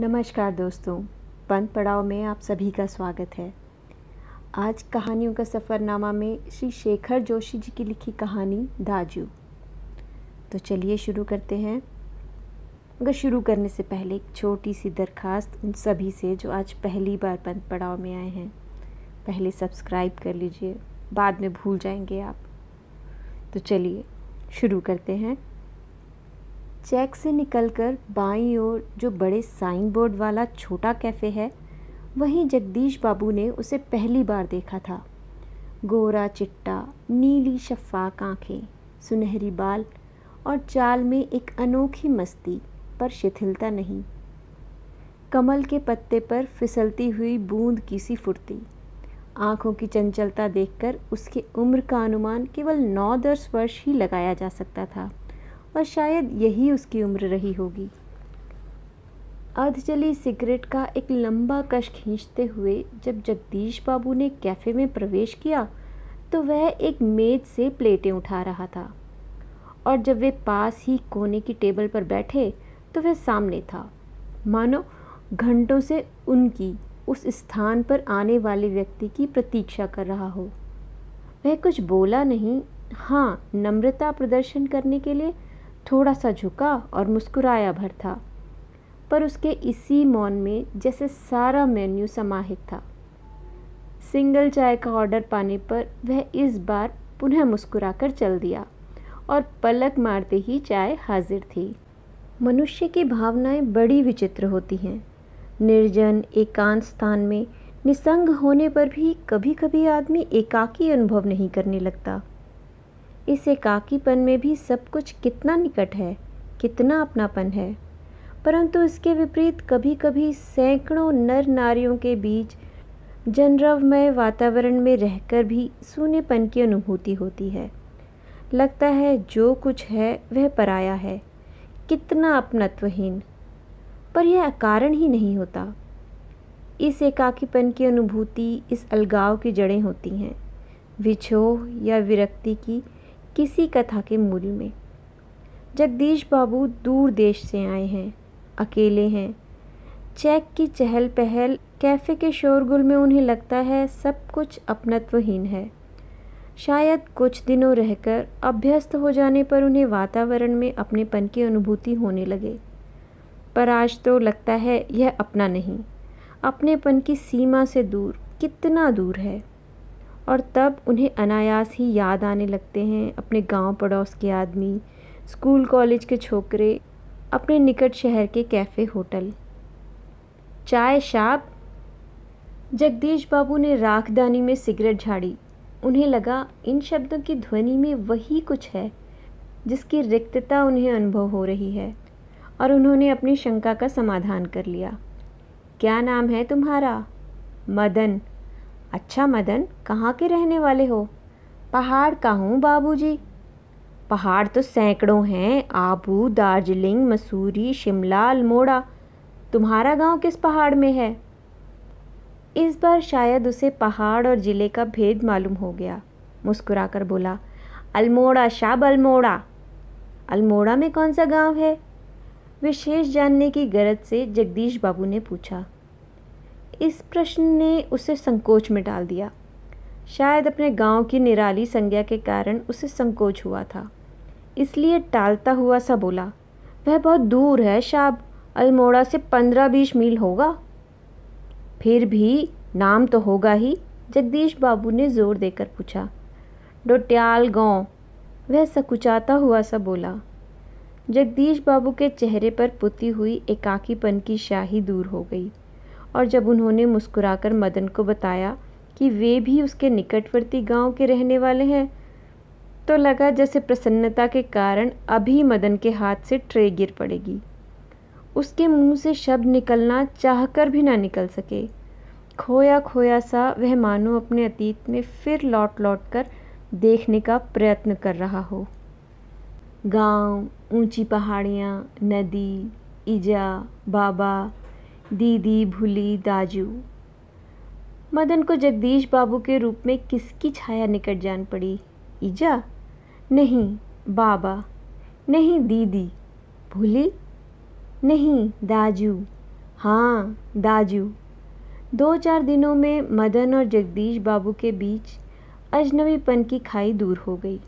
नमस्कार दोस्तों पंथ पड़ाव में आप सभी का स्वागत है आज कहानियों का सफ़रनामा में श्री शेखर जोशी जी की लिखी कहानी दाजू तो चलिए शुरू करते हैं अगर शुरू करने से पहले एक छोटी सी दरखास्त उन सभी से जो आज पहली बार पंथ पड़ाव में आए हैं पहले सब्सक्राइब कर लीजिए बाद में भूल जाएंगे आप तो चलिए शुरू करते हैं चेक से निकलकर बाईं ओर जो बड़े साइन बोर्ड वाला छोटा कैफ़े है वहीं जगदीश बाबू ने उसे पहली बार देखा था गोरा चिट्टा नीली शफाक आँखें सुनहरी बाल और चाल में एक अनोखी मस्ती पर शिथिलता नहीं कमल के पत्ते पर फिसलती हुई बूंद की सी फुर्ती आँखों की चंचलता देखकर उसकी उम्र का अनुमान केवल नौ दस वर्ष ही लगाया जा सकता था और शायद यही उसकी उम्र रही होगी आध जली सिगरेट का एक लंबा कश खींचते हुए जब जगदीश बाबू ने कैफ़े में प्रवेश किया तो वह एक मेज से प्लेटें उठा रहा था और जब वे पास ही कोने की टेबल पर बैठे तो वह सामने था मानो घंटों से उनकी उस स्थान पर आने वाले व्यक्ति की प्रतीक्षा कर रहा हो वह कुछ बोला नहीं हाँ नम्रता प्रदर्शन करने के लिए थोड़ा सा झुका और मुस्कुराया भर था पर उसके इसी मौन में जैसे सारा मेन्यू समाहित था सिंगल चाय का ऑर्डर पाने पर वह इस बार पुनः मुस्कुराकर चल दिया और पलक मारते ही चाय हाजिर थी मनुष्य की भावनाएं बड़ी विचित्र होती हैं निर्जन एकांत स्थान में निसंग होने पर भी कभी कभी आदमी एकाकी अनुभव नहीं करने लगता इस एकाकीपन में भी सब कुछ कितना निकट है कितना अपनापन है परंतु इसके विपरीत कभी कभी सैकड़ों नर नारियों के बीच जनरवमय वातावरण में रहकर भी सूनेपन की अनुभूति होती है लगता है जो कुछ है वह पराया है कितना अपनत्वहीन पर यह कारण ही नहीं होता इस एकाकीपन की अनुभूति इस अलगाव की जड़ें होती हैं विछोह या विरक्ति की किसी कथा के मूल में जगदीश बाबू दूर देश से आए हैं अकेले हैं चेक की चहल पहल कैफ़े के शोरगुल में उन्हें लगता है सब कुछ अपनत्वहीन है शायद कुछ दिनों रहकर अभ्यस्त हो जाने पर उन्हें वातावरण में अपनेपन की अनुभूति होने लगे पर आज तो लगता है यह अपना नहीं अपनेपन की सीमा से दूर कितना दूर है और तब उन्हें अनायास ही याद आने लगते हैं अपने गांव पड़ोस के आदमी स्कूल कॉलेज के छोकरे अपने निकट शहर के कैफ़े होटल चाय शाप जगदीश बाबू ने राखदानी में सिगरेट झाड़ी उन्हें लगा इन शब्दों की ध्वनि में वही कुछ है जिसकी रिक्तता उन्हें अनुभव हो रही है और उन्होंने अपनी शंका का समाधान कर लिया क्या नाम है तुम्हारा मदन अच्छा मदन कहाँ के रहने वाले हो पहाड़ का हूँ बाबू पहाड़ तो सैकड़ों हैं आबू दार्जिलिंग मसूरी शिमला अल्मोड़ा तुम्हारा गांव किस पहाड़ में है इस बार शायद उसे पहाड़ और ज़िले का भेद मालूम हो गया मुस्कुरा कर बोला अल्मोड़ा शाब अल्मोड़ा अल्मोड़ा में कौन सा गांव है विशेष जानने की गरज से जगदीश बाबू ने पूछा इस प्रश्न ने उसे संकोच में डाल दिया शायद अपने गांव की निराली संज्ञा के कारण उसे संकोच हुआ था इसलिए टालता हुआ सा बोला वह बहुत दूर है शाब अल्मोड़ा से पंद्रह बीस मील होगा फिर भी नाम तो होगा ही जगदीश बाबू ने ज़ोर देकर पूछा डोट्याल गांव वह सकुचाता हुआ सा बोला जगदीश बाबू के चेहरे पर पुती हुई एकाकीपन की शाही दूर हो गई और जब उन्होंने मुस्कुराकर मदन को बताया कि वे भी उसके निकटवर्ती गांव के रहने वाले हैं तो लगा जैसे प्रसन्नता के कारण अभी मदन के हाथ से ट्रे गिर पड़ेगी उसके मुंह से शब्द निकलना चाहकर भी ना निकल सके खोया खोया सा वह मानो अपने अतीत में फिर लौट लौट कर देखने का प्रयत्न कर रहा हो गांव, ऊंची पहाड़ियाँ नदी ईजा बाबा दीदी भूली दाजू मदन को जगदीश बाबू के रूप में किसकी छाया निकट जान पड़ी ईजा नहीं बाबा नहीं दीदी भूली नहीं दाजू हाँ दाजू दो चार दिनों में मदन और जगदीश बाबू के बीच अजनबीपन की खाई दूर हो गई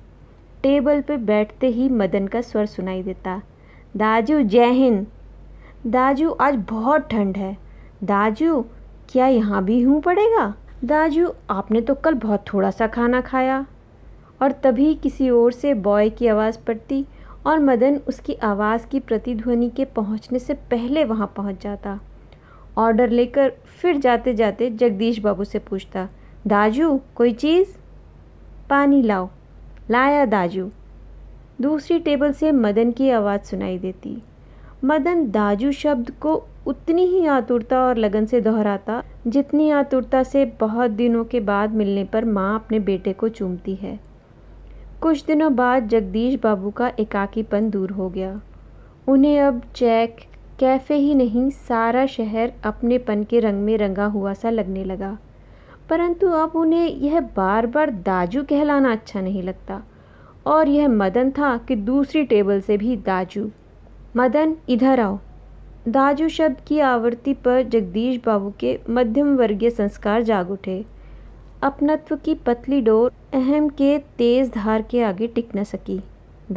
टेबल पर बैठते ही मदन का स्वर सुनाई देता दाजू जय हिंद दाजू आज बहुत ठंड है दाजू क्या यहाँ भी हूँ पड़ेगा दाजू आपने तो कल बहुत थोड़ा सा खाना खाया और तभी किसी और से बॉय की आवाज़ पड़ती और मदन उसकी आवाज़ की प्रतिध्वनि के पहुँचने से पहले वहाँ पहुँच जाता ऑर्डर लेकर फिर जाते जाते जगदीश बाबू से पूछता दाजू कोई चीज़ पानी लाओ लाया दाजू दूसरी टेबल से मदन की आवाज़ सुनाई देती मदन दाजू शब्द को उतनी ही आतुरता और लगन से दोहराता जितनी आतुरता से बहुत दिनों के बाद मिलने पर माँ अपने बेटे को चूमती है कुछ दिनों बाद जगदीश बाबू का एकाकीपन दूर हो गया उन्हें अब चेक कैफ़े ही नहीं सारा शहर अपने पन के रंग में रंगा हुआ सा लगने लगा परंतु अब उन्हें यह बार बार दाजू कहलाना अच्छा नहीं लगता और यह मदन था कि दूसरी टेबल से भी दाजू मदन इधर आओ दाजू शब्द की आवृत्ति पर जगदीश बाबू के मध्यम वर्गीय संस्कार जाग उठे अपनत्व की पतली डोर अहम के तेज धार के आगे टिक न सकी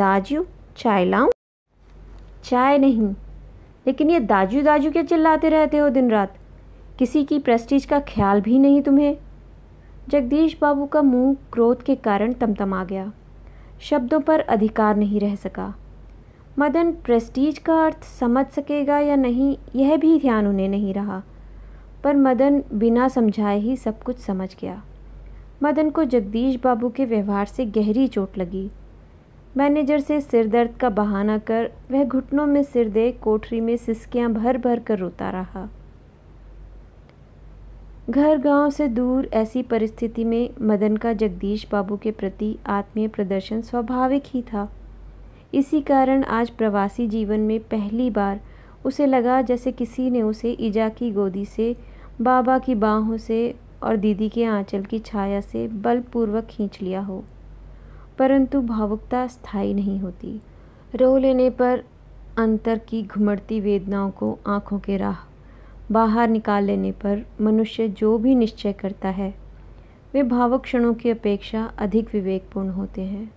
दाजू चाय लाऊं चाय नहीं लेकिन ये दाजू दाजू क्या चिल्लाते रहते हो दिन रात किसी की प्रेस्टीज का ख्याल भी नहीं तुम्हें जगदीश बाबू का मुंह क्रोध के कारण तमतमा गया शब्दों पर अधिकार नहीं रह सका मदन प्रेस्टीज का अर्थ समझ सकेगा या नहीं यह भी ध्यान उन्हें नहीं रहा पर मदन बिना समझाए ही सब कुछ समझ गया मदन को जगदीश बाबू के व्यवहार से गहरी चोट लगी मैनेजर से सिर दर्द का बहाना कर वह घुटनों में सिर दे कोठरी में सिसकियां भर भर कर रोता रहा घर गांव से दूर ऐसी परिस्थिति में मदन का जगदीश बाबू के प्रति आत्मीय प्रदर्शन स्वाभाविक ही था इसी कारण आज प्रवासी जीवन में पहली बार उसे लगा जैसे किसी ने उसे ईजा की गोदी से बाबा की बाहों से और दीदी के आंचल की छाया से बलपूर्वक खींच लिया हो परंतु भावुकता स्थायी नहीं होती रो लेने पर अंतर की घुमड़ती वेदनाओं को आंखों के राह बाहर निकाल लेने पर मनुष्य जो भी निश्चय करता है वे भावुक क्षणों की अपेक्षा अधिक विवेकपूर्ण होते हैं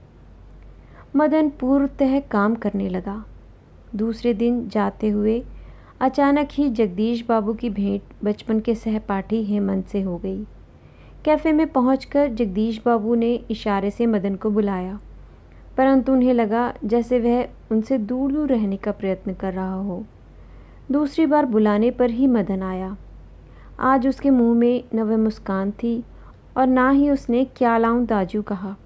मदन पूर्वतः काम करने लगा दूसरे दिन जाते हुए अचानक ही जगदीश बाबू की भेंट बचपन के सहपाठी हेमंत से हो गई कैफ़े में पहुँच जगदीश बाबू ने इशारे से मदन को बुलाया परंतु उन्हें लगा जैसे वह उनसे दूर दूर रहने का प्रयत्न कर रहा हो दूसरी बार बुलाने पर ही मदन आया आज उसके मुंह में न वह मुस्कान थी और ना ही उसने क्या लाऊं दाजू कहा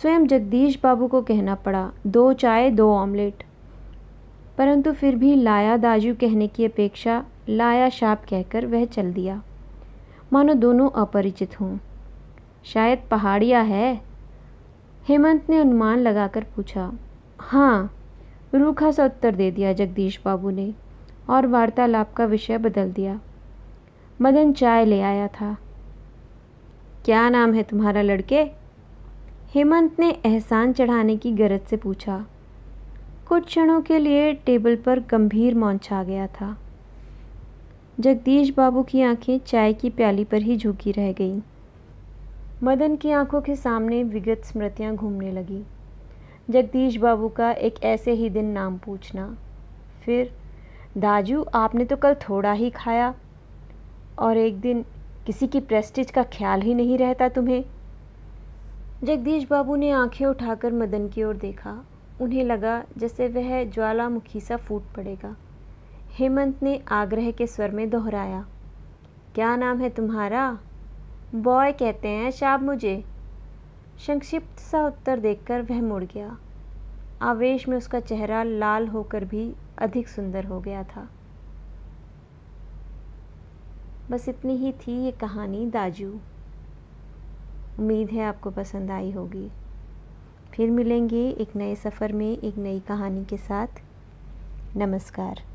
स्वयं जगदीश बाबू को कहना पड़ा दो चाय दो ऑमलेट परंतु फिर भी लाया दाजू कहने की अपेक्षा लाया शाप कहकर वह चल दिया मानो दोनों अपरिचित हों शायद पहाड़िया है हेमंत ने अनुमान लगाकर पूछा हाँ रूखा सा उत्तर दे दिया जगदीश बाबू ने और वार्तालाप का विषय बदल दिया मदन चाय ले आया था क्या नाम है तुम्हारा लड़के हेमंत ने एहसान चढ़ाने की गरज से पूछा कुछ क्षणों के लिए टेबल पर गंभीर मौन छा गया था जगदीश बाबू की आंखें चाय की प्याली पर ही झुकी रह गईं मदन की आंखों के सामने विगत स्मृतियां घूमने लगीं जगदीश बाबू का एक ऐसे ही दिन नाम पूछना फिर दाजू आपने तो कल थोड़ा ही खाया और एक दिन किसी की प्रेस्टिज का ख्याल ही नहीं रहता तुम्हें जगदीश बाबू ने आंखें उठाकर मदन की ओर देखा उन्हें लगा जैसे वह ज्वालामुखी सा फूट पड़ेगा हेमंत ने आग्रह के स्वर में दोहराया क्या नाम है तुम्हारा बॉय कहते हैं शाब मुझे संक्षिप्त सा उत्तर देखकर वह मुड़ गया आवेश में उसका चेहरा लाल होकर भी अधिक सुंदर हो गया था बस इतनी ही थी ये कहानी दाजू उम्मीद है आपको पसंद आई होगी फिर मिलेंगे एक नए सफ़र में एक नई कहानी के साथ नमस्कार